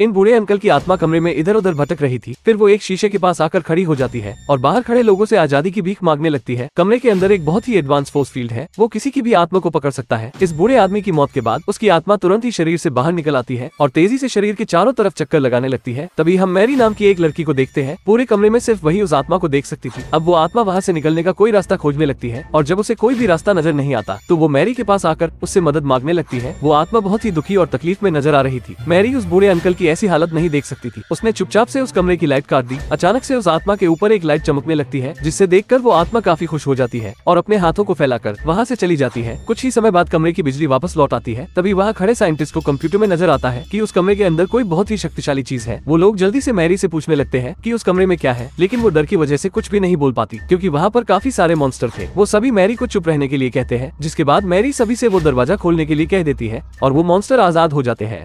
इन बूढ़े अंकल की आत्मा कमरे में इधर उधर भटक रही थी फिर वो एक शीशे के पास आकर खड़ी हो जाती है और बाहर खड़े लोगों से आजादी की भीख मांगने लगती है कमरे के अंदर एक बहुत ही एडवांस फोर्स फील्ड है वो किसी की भी आत्मा को पकड़ सकता है इस बूढ़े आदमी की मौत के बाद उसकी आत्मा तुरंत ही शरीर से बाहर निकल आती है और तेजी से शरीर के चारों तरफ चक्कर लगाने लगती है तभी हम मैरी नाम की एक लड़की को देखते हैं पूरे कमरे में सिर्फ वही उस आत्मा को देख सकती थी अब वो आत्मा वहाँ से निकलने का कोई रास्ता खोजने लगती है और जब उसे कोई भी रास्ता नजर नहीं आता तो वो मैरी के पास आकर उससे मदद मांगने लगती है वो आत्मा बहुत ही दुखी और तकलीफ में नजर आ रही थी मैरी उस बूढ़े अंकल की ऐसी हालत नहीं देख सकती थी उसने चुपचाप से उस कमरे की लाइट काट दी अचानक से उस आत्मा के ऊपर एक लाइट चमकने लगती है जिससे देखकर वो आत्मा काफी खुश हो जाती है और अपने हाथों को फैलाकर वहाँ से चली जाती है कुछ ही समय बाद कमरे की बिजली वापस लौट आती है तभी वहाँ खड़े साइंटिस्ट को कंप्यूटर में नजर आता है की उस कमरे के अंदर कोई बहुत ही शक्तिशाली चीज है वो लोग जल्दी ऐसी मैरी ऐसी पूछने लगते हैं की उस कमरे में क्या है लेकिन वो डर की वजह ऐसी कुछ भी नहीं बोल पाती क्यूँकी वहाँ पर काफी सारे मॉन्स्टर थे वो सभी मैरी को चुप रहने के लिए कहते हैं जिसके बाद मैरी सभी ऐसी वो दरवाजा खोलने के लिए कह देती है और वो मॉन्स्टर आजाद हो जाते हैं